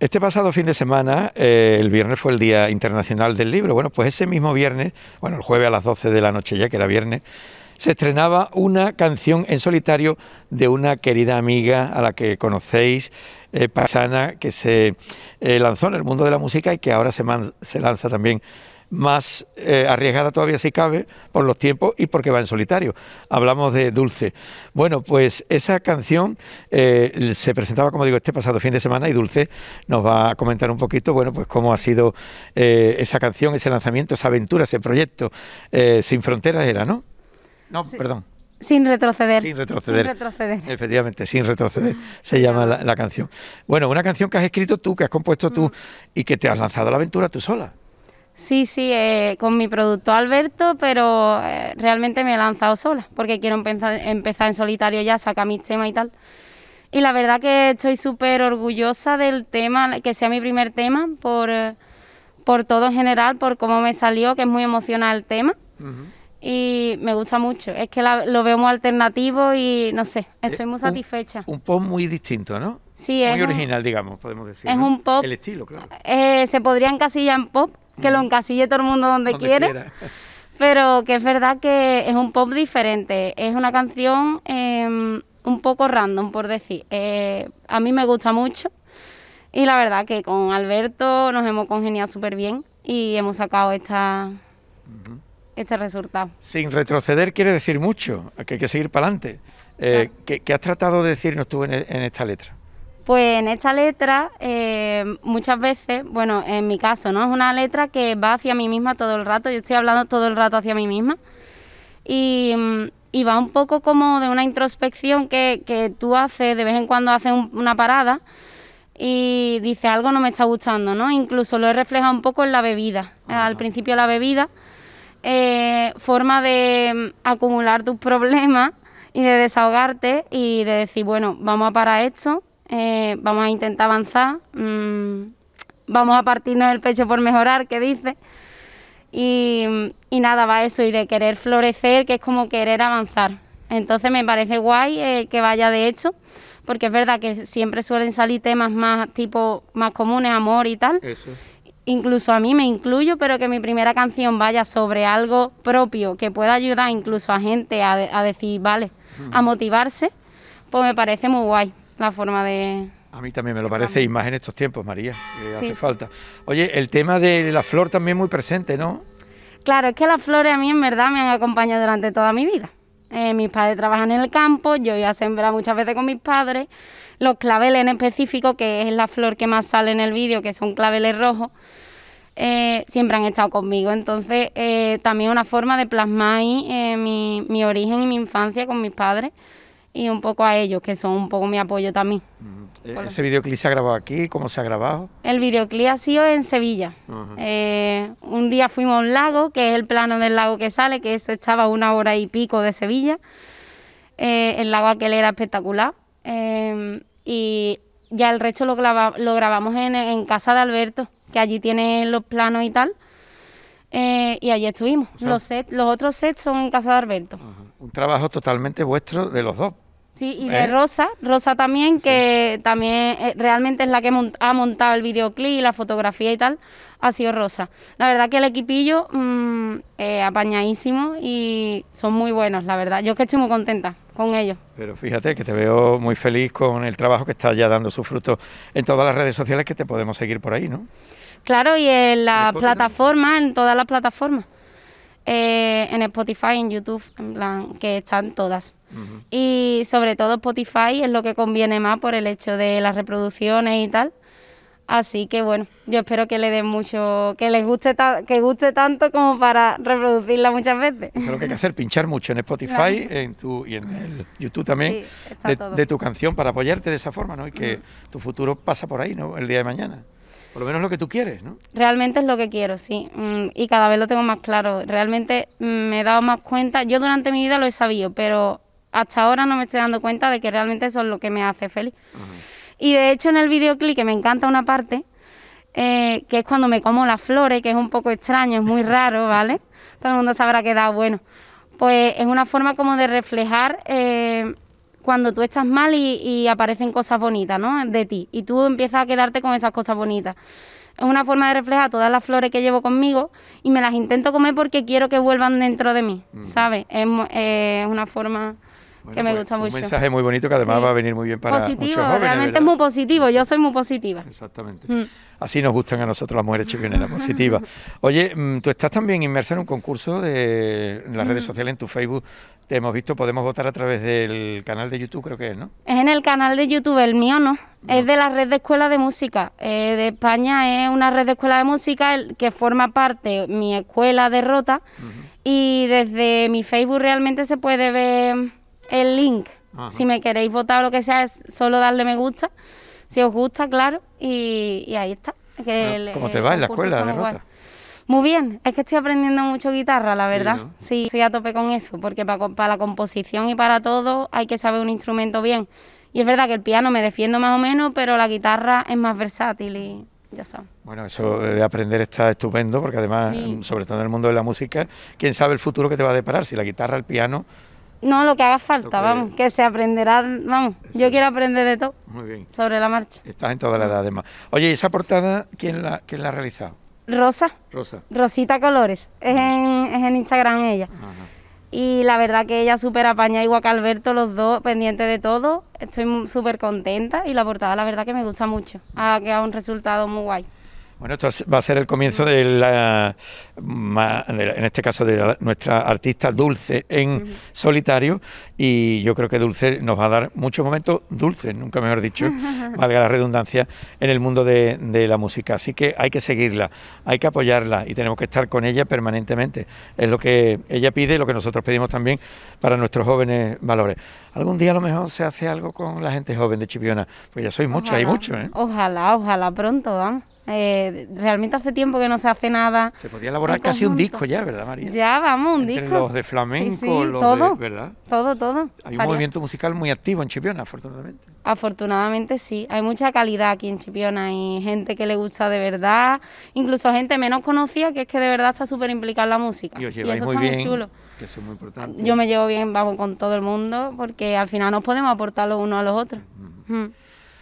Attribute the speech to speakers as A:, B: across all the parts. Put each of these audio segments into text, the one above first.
A: Este pasado fin de semana, eh, el viernes fue el Día Internacional del Libro. Bueno, pues ese mismo viernes, bueno, el jueves a las 12 de la noche ya, que era viernes, se estrenaba una canción en solitario de una querida amiga a la que conocéis, eh, Pasana, que se eh, lanzó en el mundo de la música y que ahora se, se lanza también más eh, arriesgada todavía si cabe por los tiempos y porque va en solitario. Hablamos de Dulce. Bueno, pues esa canción eh, se presentaba, como digo, este pasado fin de semana y Dulce nos va a comentar un poquito, bueno, pues cómo ha sido eh, esa canción, ese lanzamiento, esa aventura, ese proyecto. Sin fronteras era, ¿no?
B: No, perdón. Sin retroceder. Sin retroceder.
A: Efectivamente, sin retroceder se llama la, canción. Bueno, una canción que has escrito tú, que has compuesto tú mm. y que te has lanzado a la aventura tú sola.
B: Sí, sí, eh, con mi producto Alberto, pero eh, realmente me he lanzado sola, porque quiero empezar, en solitario ya, sacar mi tema y tal. Y la verdad que estoy súper orgullosa del tema, que sea mi primer tema, por, todo en general, por cómo me salió, que es muy emocional el tema. Y me gusta mucho, es que lo veo muy alternativo y no sé, estoy muy eh, satisfecha. Un,
A: pop muy distinto, ¿no? Sí, muy original, digamos, podemos decir. Es un pop. El estilo, claro.
B: se podría encasillar en pop, que lo encasille todo el mundo donde, quiere. Quiera. Pero que es verdad que es un pop diferente. Es una canción em, un poco random, por decir. Eh, a mí me gusta mucho. Y la verdad que con Alberto nos hemos congeniado súper bien y hemos sacado esta, este resultado.
A: Sin retroceder quiere decir mucho, que hay que seguir para adelante. Eh, ¿qué, has tratado de decirnos tú en esta letra?
B: Pues en esta letra eh, muchas veces, bueno, en mi caso, ¿no? Es una letra que va hacia mí misma todo el rato, yo estoy hablando todo el rato hacia mí misma y, mm, va un poco como de una introspección que, tú haces, de vez en cuando haces una parada y dice algo no me está gustando, ¿no? Incluso lo he reflejado un poco en la bebida, al principio la bebida, eh, forma de mm, acumular tus problemas y de desahogarte y de decir, bueno, vamos a parar esto eh, vamos a intentar avanzar, mm, vamos a partirnos el pecho por mejorar, que dice. Y, y, nada, va eso, y de querer florecer, que es como querer avanzar. Entonces me parece guay eh, que vaya de hecho, porque es verdad que siempre suelen salir temas más tipo más comunes, amor y tal. Incluso a mí me incluyo, pero que mi primera canción vaya sobre algo propio que pueda ayudar incluso a gente a, decir, vale, a mm. motivarse, pues me parece muy guay la forma de...
A: A mí también me lo parece, y más en estos tiempos, María, eh, hace falta. Oye, el tema de la flor también muy presente, ¿no?
B: Claro, es que las flores a mí en verdad me han acompañado durante toda mi vida. Eh, mis padres trabajan en el campo, yo ya a muchas veces con mis padres. Los claveles en específico, que es la flor que más sale en el vídeo, que son claveles rojos, eh, siempre han estado conmigo. Entonces, eh, también una forma de plasmar ahí mi, mi origen y mi infancia con mis padres y un poco a ellos, que son un poco mi apoyo también.
A: E-, ¿Ese videoclip se ha grabado aquí? ¿Cómo se ha grabado?
B: El videoclip ha sido en Sevilla. Eh, un día fuimos a un lago, que es el plano del lago que sale, que eso estaba una hora y pico de Sevilla. Eh, el lago aquel era espectacular. Eh, y ya el resto lo, lo grabamos en, casa de Alberto, que allí tiene los planos y tal. Eh, y allí estuvimos. los, otros sets son en casa de Alberto.
A: Un trabajo totalmente vuestro de los dos.
B: Sí, y de ¿Eh? Rosa, Rosa también, que también eh, realmente es la que ha montado el videoclip, ...y la fotografía y tal, ha sido Rosa. La verdad que el equipillo mm, apañadísimo y son muy buenos, la verdad. Yo que estoy muy contenta con ellos.
A: Pero fíjate que te veo muy feliz con el trabajo que está ya dando su fruto... en todas las redes sociales que te podemos seguir por ahí, ¿no?
B: Claro, y en las plataforma, en todas las plataformas. Eh, en Spotify, en YouTube, en plan, que están todas. Y sobre todo Spotify es lo que conviene más por el hecho de las reproducciones y tal. Así que bueno, yo espero que le den mucho, que les guste, que guste tanto como para reproducirla muchas veces. es lo que hay que hacer,
A: pinchar mucho en Spotify en tu, y en YouTube también de, tu canción para apoyarte de esa forma, ¿no? Y que tu futuro pasa por ahí, ¿no? El día de mañana. Por lo menos lo que tú quieres, ¿no?
B: Realmente es lo que quiero, sí. Mm, y cada vez lo tengo más claro. Realmente me he dado más cuenta. Yo durante mi vida lo he sabido, pero hasta ahora no me estoy dando cuenta de que realmente eso es lo que me hace feliz. Y de hecho en el videoclip, que me encanta una parte, eh, que es cuando me como las flores, que es un poco extraño, es muy raro, ¿vale? Todo el mundo sabrá que da bueno. Pues es una forma como de reflejar eh, cuando tú estás mal y, aparecen cosas bonitas, ¿no? De ti. Y tú empiezas a quedarte con esas cosas bonitas es una forma de reflejar todas las flores que llevo conmigo y me las intento comer porque quiero que vuelvan dentro de mí, ¿sabe? Mm. ¿sabes? es, eh, una forma que me pues, gusta mucho. Un mensaje
A: muy bonito que además va a venir muy bien para muchos jóvenes. Realmente es
B: muy positivo, yo soy muy positiva.
A: Exactamente. Mm. Así nos gustan a nosotros las mujeres chivioneras, positivas. Oye, mm, tú estás también inmersa en un concurso de en las redes mm. sociales, en tu Facebook. Te hemos visto, podemos votar a través del canal de YouTube, creo que es, ¿no?
B: Es en el canal de YouTube, el mío no. Es de la red de escuela de música. Eh, de España es una red de escuela de música que forma parte mi escuela de Rota. Y desde mi Facebook realmente se puede ver el link. Si me queréis votar o lo que sea, es solo darle me gusta. Si os gusta, claro. Y, ahí está. ¿Cómo te va en la escuela, Muy bien, es que estoy aprendiendo mucho guitarra, la verdad. Sí, estoy a tope con eso, porque para, la composición y para todo hay que saber un instrumento bien. Y es verdad que el piano me defiendo más o menos, pero la guitarra es más versátil y ya sabes.
A: Bueno, eso de aprender está estupendo, porque además, sobre todo en el mundo de la música, quién sabe el futuro que te va a deparar, si la guitarra, el piano
B: no, lo que haga falta, vamos, que se aprenderá, vamos, yo quiero aprender de todo. Sobre la marcha.
A: Estás en toda la edad, además. Oye, esa portada quién la, quién la ha realizado? Rosa. Rosa.
B: Rosita Colores, es, en, es en Instagram ella. Y la verdad que ella súper apaña, igual que Alberto, los dos pendientes de todo. Estoy súper contenta y la portada la verdad que me gusta mucho. Ha quedado un resultado muy guay.
A: Bueno, esto va a ser el comienzo de la, en este caso, de nuestra artista Dulce en solitario. Y yo creo que Dulce nos va a dar muchos momentos dulces, nunca mejor dicho, valga la redundancia, en el mundo de, la música. Así que hay que seguirla, hay que apoyarla y tenemos que estar con ella permanentemente. Es lo que ella pide, lo que nosotros pedimos también para nuestros jóvenes valores. Algún día a lo mejor se hace algo con la gente joven de Chipiona, pues ya sois muchos, hay mucho, ¿eh?
B: Ojalá, ojalá pronto, ¿van? Eh, realmente hace tiempo que no se hace nada. Se podía elaborar casi un
A: disco ya, ¿verdad, María? Ya,
B: vamos, un disco. Los de flamenco, sí, todo, ¿verdad? Todo, todo. Hay un movimiento
A: musical muy activo en Chipiona, afortunadamente.
B: Afortunadamente sí, hay mucha calidad aquí en Chipiona, hay gente que le gusta de verdad, incluso gente menos conocida que es que de verdad está súper implicada en la música. Y eso está muy chulo. Yo me llevo bien, vamos, con todo el mundo, porque al final nos podemos aportar los unos a los otros.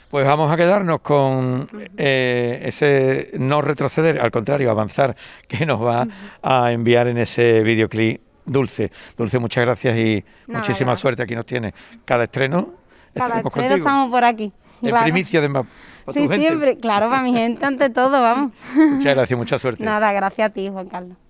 A: Pues vamos a quedarnos con eh, ese no retroceder, al contrario, avanzar, que nos va a enviar en ese videoclip Dulce. Dulce, muchas gracias y muchísima suerte. Aquí nos tiene. Cada estreno Cada estamos
B: por aquí. primicia
A: de Sí, siempre. Claro, para mi gente, ante todo, vamos. Muchas gracias, mucha suerte. Nada, gracias a ti, Juan Carlos.